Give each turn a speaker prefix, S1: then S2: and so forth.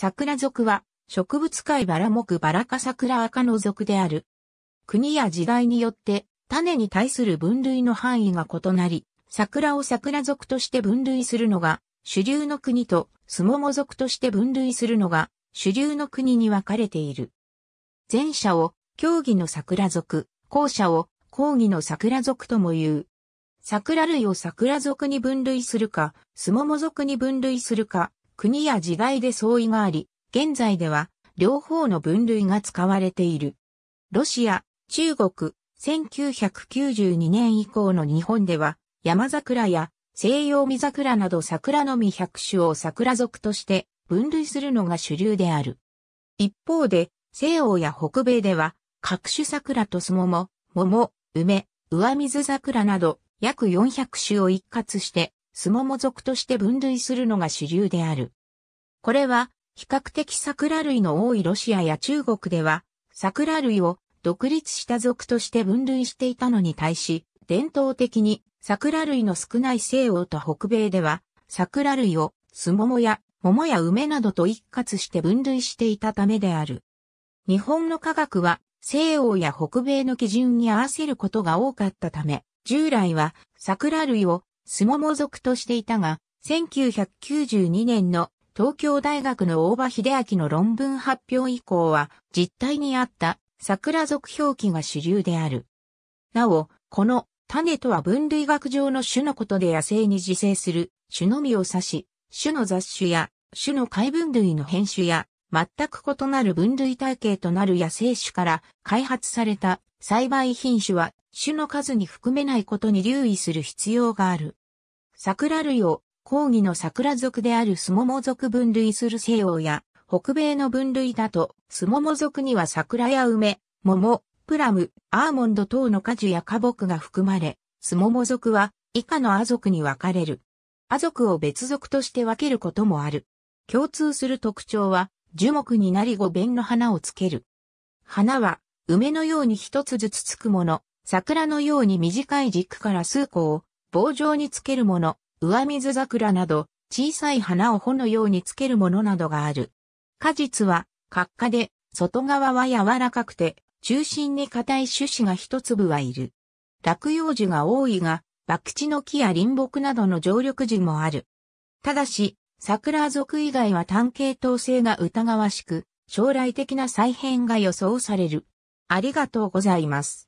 S1: 桜属は植物界バラ木バラ科桜赤の属である。国や時代によって種に対する分類の範囲が異なり、桜を桜属として分類するのが主流の国とスモモ属として分類するのが主流の国に分かれている。前者を競技の桜属、後者を講義の桜属とも言う。桜類を桜属に分類するか、スモモ属に分類するか、国や時代で相違があり、現在では両方の分類が使われている。ロシア、中国、1992年以降の日本では、山桜や西洋見桜など桜の実100種を桜属として分類するのが主流である。一方で、西欧や北米では、各種桜とスモモ、桃、梅、上水桜など、約400種を一括して、スモモ属として分類するのが主流である。これは、比較的桜類の多いロシアや中国では、桜類を独立した属として分類していたのに対し、伝統的に桜類の少ない西欧と北米では、桜類をスモモや桃や梅などと一括して分類していたためである。日本の科学は西欧や北米の基準に合わせることが多かったため、従来は桜類をスモモ族としていたが、1992年の東京大学の大場秀明の論文発表以降は、実態にあった桜属表記が主流である。なお、この種とは分類学上の種のことで野生に自生する種のみを指し、種の雑種や種の海分類の変種や全く異なる分類体系となる野生種から開発された栽培品種は種の数に含めないことに留意する必要がある。桜類を講義の桜族であるスモモ族分類する西洋や北米の分類だとスモモ族には桜や梅、桃、プラム、アーモンド等の果樹や花木が含まれ、スモモ族は以下のア族に分かれる。ア族を別族として分けることもある。共通する特徴は樹木になり五弁の花をつける。花は梅のように一つずつつくもの、桜のように短い軸から数個を棒状につけるもの、上水桜など、小さい花を穂のようにつけるものなどがある。果実は、閣下で、外側は柔らかくて、中心に硬い種子が一粒はいる。落葉樹が多いが、爆地の木や林木などの常緑樹もある。ただし、桜属以外は単系統性が疑わしく、将来的な再編が予想される。ありがとうございます。